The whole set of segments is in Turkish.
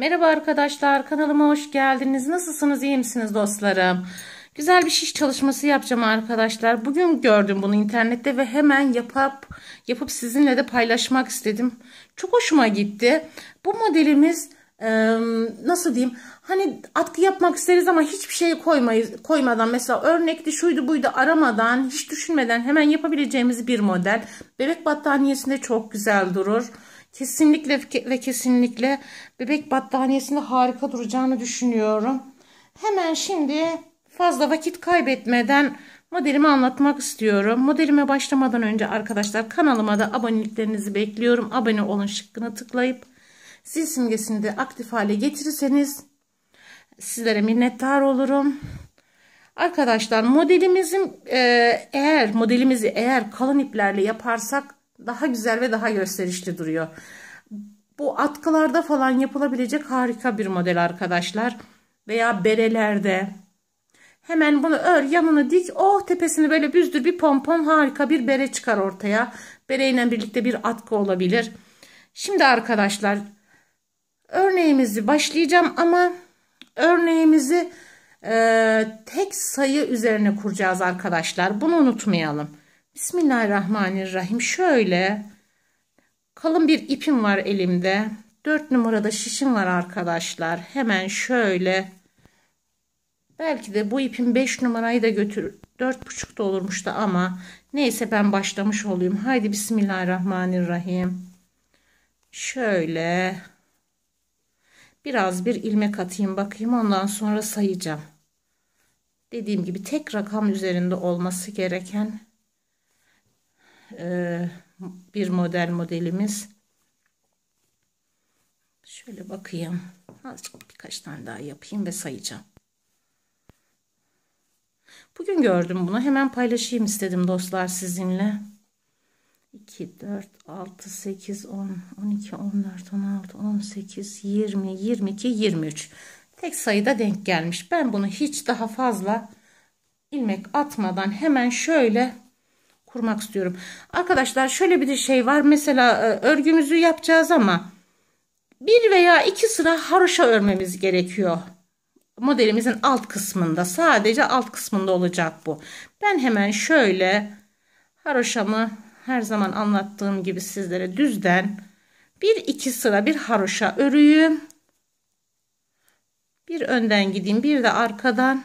Merhaba arkadaşlar kanalıma hoş geldiniz. Nasılsınız iyi misiniz dostlarım? Güzel bir şiş çalışması yapacağım arkadaşlar. Bugün gördüm bunu internette ve hemen yapıp yapıp sizinle de paylaşmak istedim. Çok hoşuma gitti. Bu modelimiz ıı, nasıl diyeyim hani atkı yapmak isteriz ama hiçbir şey koymayız, koymadan mesela örnekti şuydu buydu aramadan hiç düşünmeden hemen yapabileceğimiz bir model bebek battaniyesinde çok güzel durur Kesinlikle ve kesinlikle bebek battaniyesinde harika duracağını düşünüyorum. Hemen şimdi fazla vakit kaybetmeden modelimi anlatmak istiyorum. Modelime başlamadan önce arkadaşlar kanalıma da aboneliklerinizi bekliyorum. Abone olun şıkkını tıklayıp zil simgesini de aktif hale getirirseniz sizlere minnettar olurum. Arkadaşlar modelimizin eğer modelimizi eğer kalın iplerle yaparsak daha güzel ve daha gösterişli duruyor. Bu atkılarda falan yapılabilecek harika bir model arkadaşlar. Veya berelerde. Hemen bunu ör yanını dik. Oh tepesini böyle büzdür bir pompon harika bir bere çıkar ortaya. Bereyle birlikte bir atkı olabilir. Şimdi arkadaşlar örneğimizi başlayacağım ama örneğimizi e, tek sayı üzerine kuracağız arkadaşlar. Bunu unutmayalım. Bismillahirrahmanirrahim. Şöyle kalın bir ipim var elimde. 4 numarada şişim var arkadaşlar. Hemen şöyle belki de bu ipin 5 numarayı da götür. 4,5 da olurmuştu ama neyse ben başlamış olayım. Haydi Bismillahirrahmanirrahim. Şöyle biraz bir ilmek atayım bakayım ondan sonra sayacağım. Dediğim gibi tek rakam üzerinde olması gereken e, bir model modelimiz. Şöyle bakayım. Azıcık birkaç tane daha yapayım ve sayacağım. Bugün gördüm bunu. Hemen paylaşayım istedim dostlar sizinle. 2, 4, 6, 8, 10, 12, 14, 16, 18, 20, 22, 23. Tek sayıda denk gelmiş. Ben bunu hiç daha fazla ilmek atmadan hemen şöyle kurmak istiyorum. Arkadaşlar şöyle bir de şey var. Mesela e, örgümüzü yapacağız ama bir veya iki sıra haroşa örmemiz gerekiyor. Modelimizin alt kısmında sadece alt kısmında olacak bu. Ben hemen şöyle haroşamı her zaman anlattığım gibi sizlere düzden bir iki sıra bir haroşa örüyüm. Bir önden gideyim bir de arkadan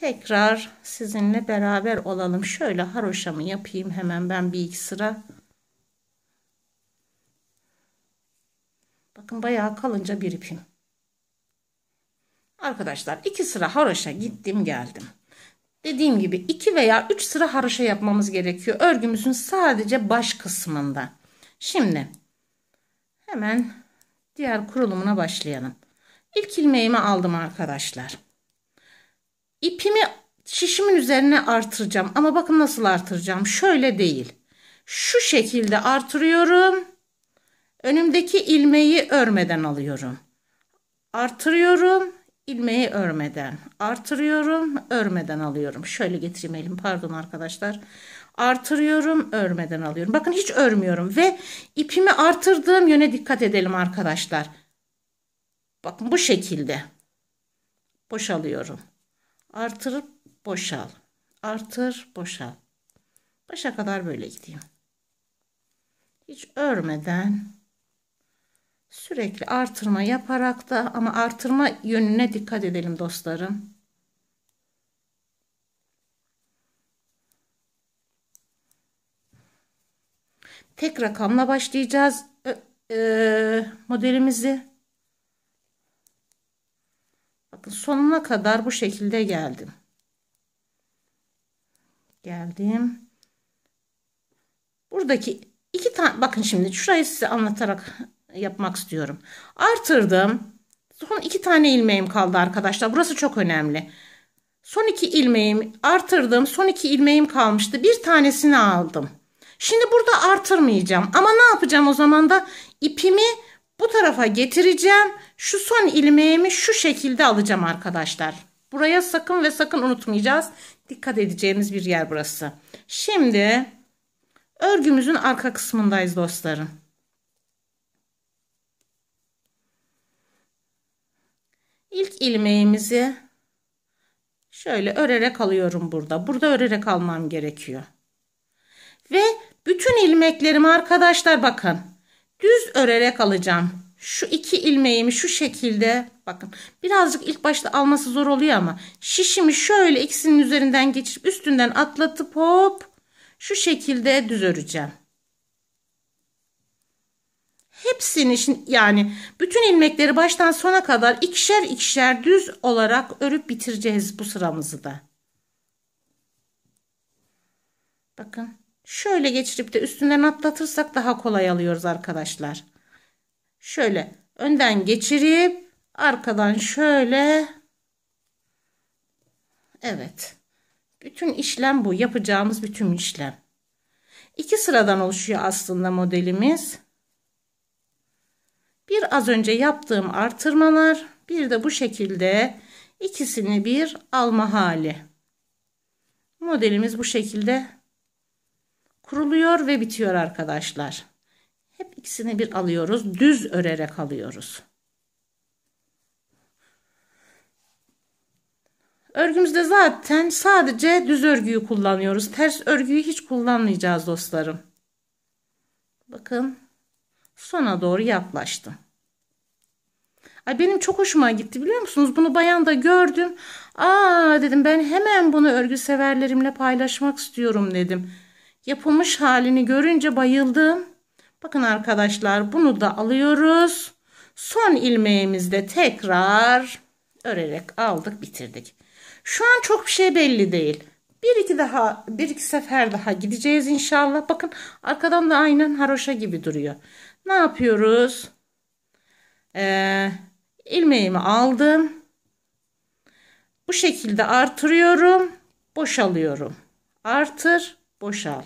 Tekrar sizinle beraber olalım. Şöyle haroşamı yapayım hemen ben bir iki sıra. Bakın bayağı kalınca bir ipim. Arkadaşlar iki sıra haroşa gittim geldim. Dediğim gibi iki veya üç sıra haroşa yapmamız gerekiyor. Örgümüzün sadece baş kısmında. Şimdi hemen diğer kurulumuna başlayalım. İlk ilmeğimi aldım arkadaşlar. İpimi şişimin üzerine artıracağım. Ama bakın nasıl artıracağım. Şöyle değil. Şu şekilde artırıyorum. Önümdeki ilmeği örmeden alıyorum. Artırıyorum. ilmeği örmeden. Artırıyorum. Örmeden alıyorum. Şöyle getireyim elim. Pardon arkadaşlar. Artırıyorum. Örmeden alıyorum. Bakın hiç örmüyorum. Ve ipimi artırdığım yöne dikkat edelim arkadaşlar. Bakın bu şekilde. Boşalıyorum artırıp boşal. Artır, boşal. Başa kadar böyle gidiyor. Hiç örmeden sürekli artırma yaparak da ama artırma yönüne dikkat edelim dostlarım. Tek rakamla başlayacağız e, modelimizi. Bakın sonuna kadar bu şekilde geldim. Geldim. Buradaki iki tane bakın şimdi şurayı size anlatarak yapmak istiyorum. Artırdım. Son iki tane ilmeğim kaldı arkadaşlar. Burası çok önemli. Son iki ilmeğim artırdım. Son iki ilmeğim kalmıştı. Bir tanesini aldım. Şimdi burada artırmayacağım. Ama ne yapacağım o zaman da ipimi bu tarafa getireceğim. Şu son ilmeğimi şu şekilde alacağım arkadaşlar. Buraya sakın ve sakın unutmayacağız. Dikkat edeceğimiz bir yer burası. Şimdi örgümüzün arka kısmındayız dostlarım. İlk ilmeğimizi şöyle örerek alıyorum burada. Burada örerek almam gerekiyor. Ve bütün ilmeklerimi arkadaşlar bakın düz örerek alacağım. Şu iki ilmeğimi şu şekilde bakın birazcık ilk başta alması zor oluyor ama şişimi şöyle ikisinin üzerinden geçirip üstünden atlatıp hop şu şekilde düz öreceğim. Hepsini yani bütün ilmekleri baştan sona kadar ikişer ikişer düz olarak örüp bitireceğiz bu sıramızı da. Bakın Şöyle geçirip de üstünden atlatırsak daha kolay alıyoruz arkadaşlar. Şöyle önden geçirip arkadan şöyle. Evet. Bütün işlem bu. Yapacağımız bütün işlem. İki sıradan oluşuyor aslında modelimiz. Bir az önce yaptığım artırmalar, bir de bu şekilde ikisini bir alma hali. Modelimiz bu şekilde kuruluyor ve bitiyor arkadaşlar. Hep ikisini bir alıyoruz. Düz örerek alıyoruz. Örgümüzde zaten sadece düz örgüyü kullanıyoruz. Ters örgüyü hiç kullanmayacağız dostlarım. Bakın sona doğru yaklaştım. Ay benim çok hoşuma gitti biliyor musunuz? Bunu bayanda gördüm. Aa dedim ben hemen bunu örgü severlerimle paylaşmak istiyorum dedim. Yapılmış halini görünce bayıldım. Bakın arkadaşlar bunu da alıyoruz. Son ilmeğimizde tekrar örerek aldık bitirdik. Şu an çok bir şey belli değil. Bir iki daha bir iki sefer daha gideceğiz inşallah. Bakın arkadan da aynen haroşa gibi duruyor. Ne yapıyoruz? Ee, ilmeğimi aldım. Bu şekilde artırıyorum. Boşalıyorum. Artır, boşal.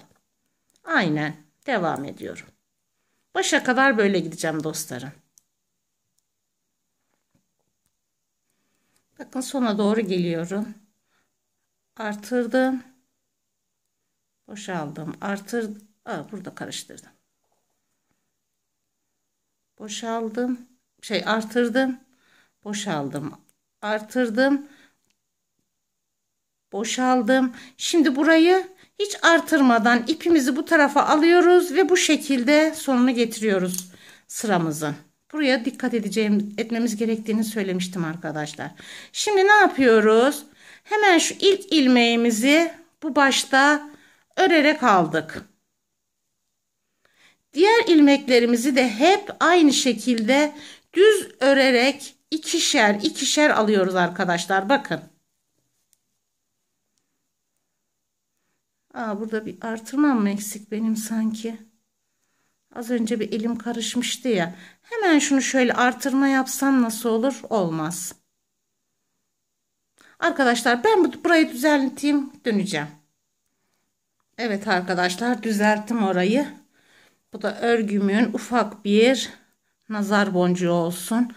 Aynen devam ediyorum. Başa kadar böyle gideceğim dostlarım. Bakın sona doğru geliyorum. Artırdım. Boşaldım. Artırdım. Aa, burada karıştırdım. Boşaldım. Şey artırdım. Boşaldım. Artırdım. Boşaldım. Şimdi burayı hiç artırmadan ipimizi bu tarafa alıyoruz ve bu şekilde sonunu getiriyoruz sıramızın. Buraya dikkat edeceğim, etmemiz gerektiğini söylemiştim arkadaşlar. Şimdi ne yapıyoruz? Hemen şu ilk ilmeğimizi bu başta örerek aldık. Diğer ilmeklerimizi de hep aynı şekilde düz örerek ikişer ikişer alıyoruz arkadaşlar. Bakın. Aa, burada bir artırmam mı eksik benim sanki? Az önce bir elim karışmıştı ya. Hemen şunu şöyle artırma yapsam nasıl olur? Olmaz. Arkadaşlar ben burayı düzelteyim döneceğim. Evet arkadaşlar düzelttim orayı. Bu da örgümün ufak bir nazar boncuğu olsun.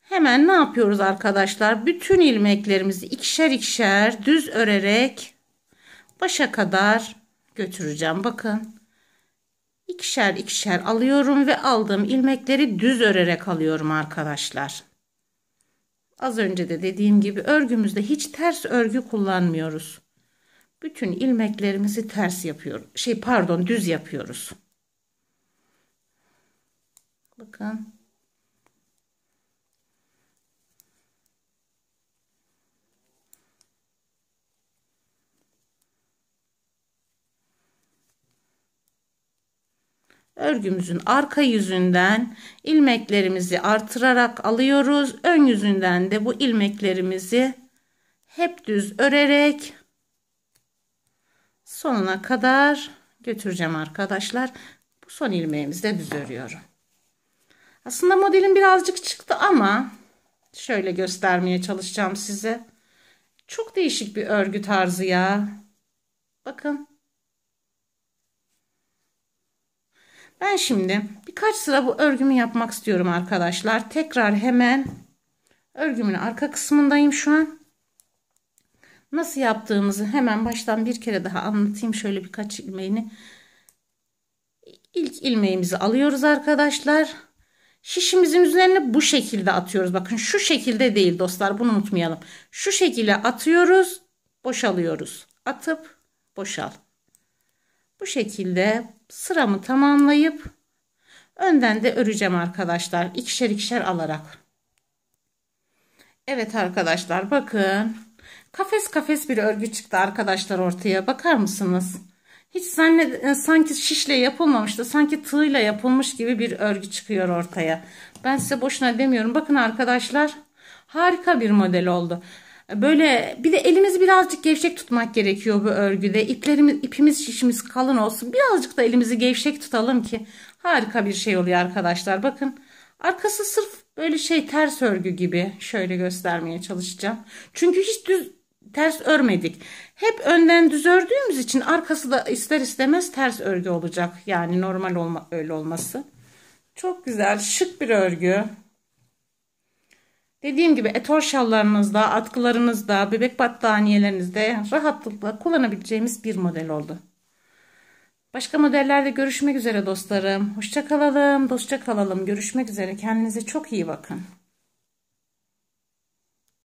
Hemen ne yapıyoruz arkadaşlar? Bütün ilmeklerimizi ikişer ikişer düz örerek başa kadar götüreceğim. Bakın ikişer ikişer alıyorum ve aldığım ilmekleri düz örerek alıyorum arkadaşlar. Az önce de dediğim gibi örgümüzde hiç ters örgü kullanmıyoruz. Bütün ilmeklerimizi ters yapıyoruz. Şey pardon düz yapıyoruz. Bakın. örgümüzün arka yüzünden ilmeklerimizi artırarak alıyoruz. Ön yüzünden de bu ilmeklerimizi hep düz örerek sonuna kadar götüreceğim arkadaşlar. Bu son ilmeğimizi de düz örüyorum. Aslında modelim birazcık çıktı ama şöyle göstermeye çalışacağım size. Çok değişik bir örgü tarzı ya. Bakın. Ben şimdi birkaç sıra bu örgümü yapmak istiyorum arkadaşlar. Tekrar hemen örgümün arka kısmındayım şu an. Nasıl yaptığımızı hemen baştan bir kere daha anlatayım. Şöyle birkaç ilmeğini. İlk ilmeğimizi alıyoruz arkadaşlar. Şişimizin üzerine bu şekilde atıyoruz. Bakın şu şekilde değil dostlar bunu unutmayalım. Şu şekilde atıyoruz boşalıyoruz. Atıp boşal bu şekilde sıramı tamamlayıp önden de öreceğim arkadaşlar. ikişer ikişer alarak. Evet arkadaşlar bakın. Kafes kafes bir örgü çıktı arkadaşlar ortaya. Bakar mısınız? Hiç zannet, e, sanki şişle yapılmamıştı, sanki tığla yapılmış gibi bir örgü çıkıyor ortaya. Ben size boşuna demiyorum. Bakın arkadaşlar harika bir model oldu. Böyle bir de elimizi birazcık gevşek tutmak gerekiyor bu örgüde. İplerimiz, ipimiz şişimiz kalın olsun. Birazcık da elimizi gevşek tutalım ki harika bir şey oluyor arkadaşlar. Bakın arkası sırf böyle şey ters örgü gibi. Şöyle göstermeye çalışacağım. Çünkü hiç düz ters örmedik. Hep önden düz ördüğümüz için arkası da ister istemez ters örgü olacak. Yani normal olma, öyle olması. Çok güzel şık bir örgü. Dediğim gibi etor şallarınızda, atkılarınızda, bebek battaniyelerinizde rahatlıkla kullanabileceğimiz bir model oldu. Başka modellerde görüşmek üzere dostlarım. Hoşça kalalım, dostça kalalım. Görüşmek üzere. Kendinize çok iyi bakın.